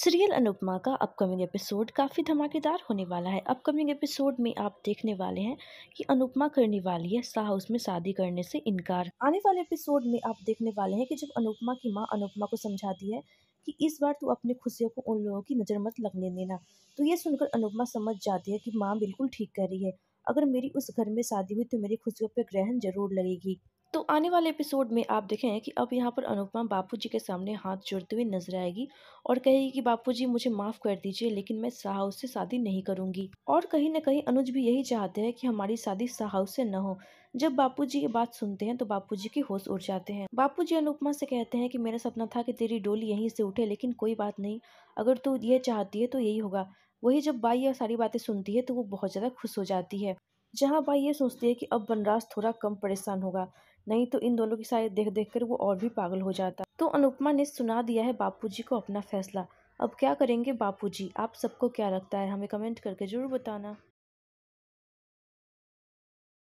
serial Anupama का upcoming episode काफ़ी धमाकेदार होने वाला है अपकमिंग एपिसोड में आप देखने वाले हैं कि अनुपमा करने वाली है साह उसमें शादी करने से इनकार आने वाले एपिसोड में आप देखने वाले हैं कि जब अनुपमा की माँ अनुपमा को समझाती है कि इस बार तू अपनी खुशियों को उन लोगों की नज़र मत लगने देना तो ये सुनकर अनुपमा समझ जाती है कि माँ बिल्कुल ठीक कर रही है अगर मेरी उस घर में शादी हुई तो मेरी खुशियों पर ग्रहण जरूर लगेगी तो आने वाले एपिसोड में आप देखें कि अब यहाँ पर अनुपमा बापूजी के सामने हाथ जोड़ते हुए नजर आएगी और कहेगी कि बापूजी मुझे माफ़ कर दीजिए लेकिन मैं साहू से शादी नहीं करूँगी और कहीं ना कहीं अनुज भी यही चाहते हैं कि हमारी शादी साहू से न हो जब बापूजी ये बात सुनते हैं तो बापूजी के होश उड़ जाते हैं बापूजी अनुपमा से कहते हैं कि मेरा सपना था कि तेरी डोली यहीं से उठे लेकिन कोई बात नहीं अगर तू ये चाहती है तो यही होगा वही जब बाई यह सारी बातें सुनती है तो वो बहुत ज़्यादा खुश हो जाती है जहाँ बाई ये सोचती है कि अब बनराज थोड़ा कम परेशान होगा नहीं तो इन दोनों की सारी देख देख कर वो और भी पागल हो जाता तो अनुपमा ने सुना दिया है बापूजी को अपना फैसला अब क्या करेंगे बापूजी आप सबको क्या लगता है हमें कमेंट करके ज़रूर बताना